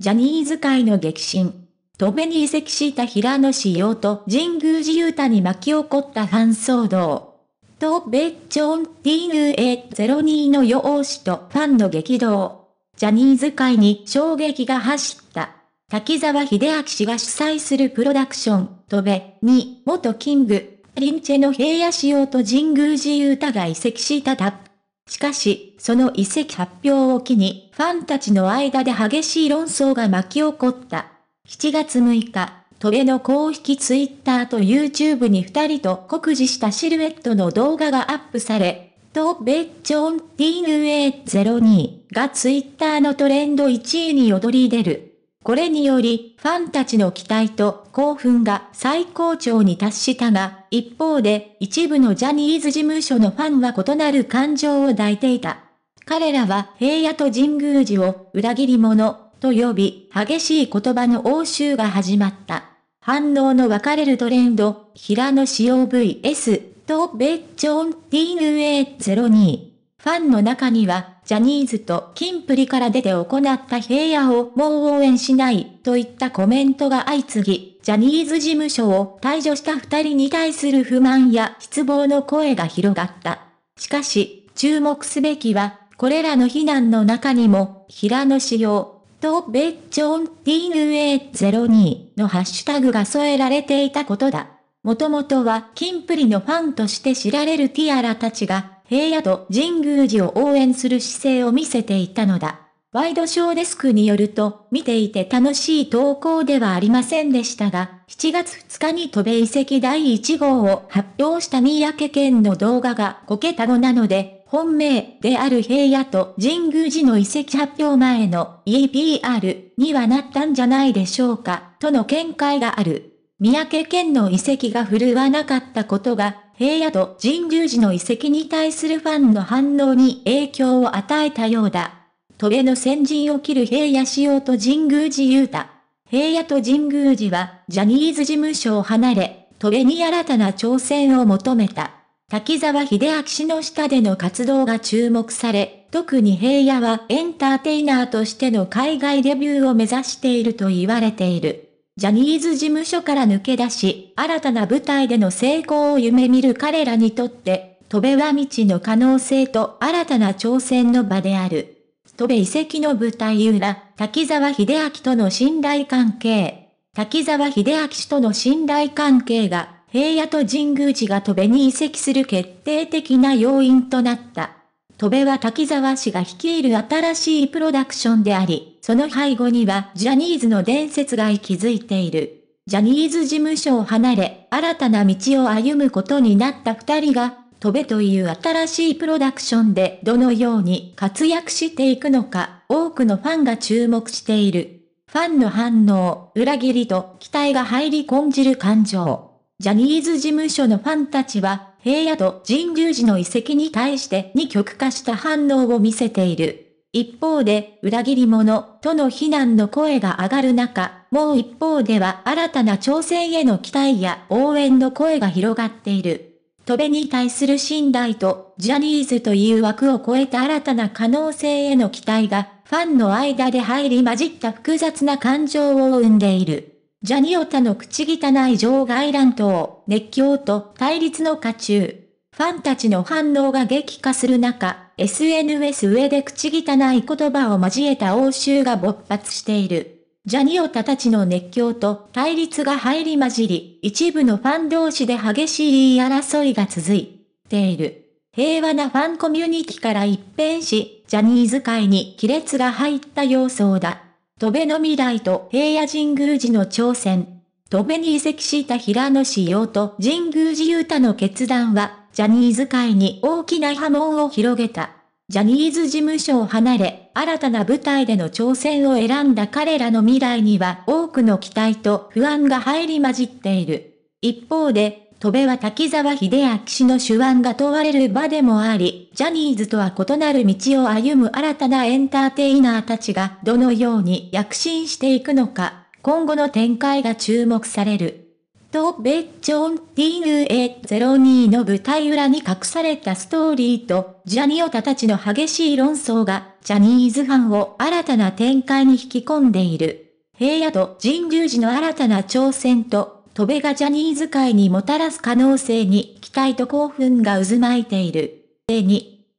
ジャニーズ界の激震。戸辺に移籍した平野紫耀と神宮寺勇太に巻き起こったファン騒動。戸辺チョン DNA02 の容姿とファンの激動。ジャニーズ界に衝撃が走った。滝沢秀明氏が主催するプロダクション、戸辺に元キング、リンチェの平野紫耀と神宮寺勇太が移籍したタッしかし、その遺跡発表を機に、ファンたちの間で激しい論争が巻き起こった。7月6日、トレの公式ツイッターと YouTube に2人と酷似したシルエットの動画がアップされ、トベッチョン DNA02 がツイッターのトレンド1位に躍り出る。これにより、ファンたちの期待と興奮が最高潮に達したが、一方で、一部のジャニーズ事務所のファンは異なる感情を抱いていた。彼らは平野と神宮寺を裏切り者と呼び、激しい言葉の応酬が始まった。反応の分かれるトレンド、平野仕様 VS とョン TUA02。ファンの中には、ジャニーズとキンプリから出て行った平野をもう応援しないといったコメントが相次ぎ、ジャニーズ事務所を退場した二人に対する不満や失望の声が広がった。しかし、注目すべきは、これらの非難の中にも、平野仕様とベッチョン d n a 0 2のハッシュタグが添えられていたことだ。もともとは、キンプリのファンとして知られるティアラたちが、平野と神宮寺を応援する姿勢を見せていたのだ。ワイドショーデスクによると、見ていて楽しい投稿ではありませんでしたが、7月2日に渡米遺跡第1号を発表した三宅県の動画がケタ後なので、本命である平野と神宮寺の遺跡発表前の EPR にはなったんじゃないでしょうか、との見解がある。三宅県の遺跡が振るわなかったことが、平野と神宮寺の遺跡に対するファンの反応に影響を与えたようだ。戸辺の先陣を切る平野仕様と神宮寺雄太。平野と神宮寺は、ジャニーズ事務所を離れ、戸へに新たな挑戦を求めた。滝沢秀明氏の下での活動が注目され、特に平野はエンターテイナーとしての海外デビューを目指していると言われている。ジャニーズ事務所から抜け出し、新たな舞台での成功を夢見る彼らにとって、戸部は未知の可能性と新たな挑戦の場である。戸部遺跡の舞台裏、滝沢秀明との信頼関係。滝沢秀明氏との信頼関係が、平野と神宮寺が戸部に移籍する決定的な要因となった。戸部は滝沢氏が率いる新しいプロダクションであり、その背後にはジャニーズの伝説が息づいている。ジャニーズ事務所を離れ、新たな道を歩むことになった二人が、戸部という新しいプロダクションでどのように活躍していくのか、多くのファンが注目している。ファンの反応、裏切りと期待が入り込んじる感情。ジャニーズ事務所のファンたちは、平野と神宮寺の遺跡に対して二極化した反応を見せている。一方で、裏切り者との非難の声が上がる中、もう一方では新たな挑戦への期待や応援の声が広がっている。戸辺に対する信頼と、ジャニーズという枠を超えた新たな可能性への期待が、ファンの間で入り混じった複雑な感情を生んでいる。ジャニオタの口汚い場外乱闘、熱狂と対立の渦中。ファンたちの反応が激化する中、SNS 上で口汚い言葉を交えた応酬が勃発している。ジャニオタたちの熱狂と対立が入り混じり、一部のファン同士で激しい争いが続いている。平和なファンコミュニティから一変し、ジャニーズ界に亀裂が入った様相だ。戸部の未来と平野神宮寺の挑戦。戸部に移籍した平野志陽と神宮寺雄太の決断は、ジャニーズ界に大きな波紋を広げた。ジャニーズ事務所を離れ、新たな舞台での挑戦を選んだ彼らの未来には多くの期待と不安が入り混じっている。一方で、戸部は滝沢秀明氏の手腕が問われる場でもあり、ジャニーズとは異なる道を歩む新たなエンターテイナーたちがどのように躍進していくのか、今後の展開が注目される。と、ベッチョン DNA02 の舞台裏に隠されたストーリーと、ジャニオタたちの激しい論争が、ジャニーズファンを新たな展開に引き込んでいる。平野と神流寺の新たな挑戦と、戸部がジャニーズ界にもたらす可能性に期待と興奮が渦巻いている。に、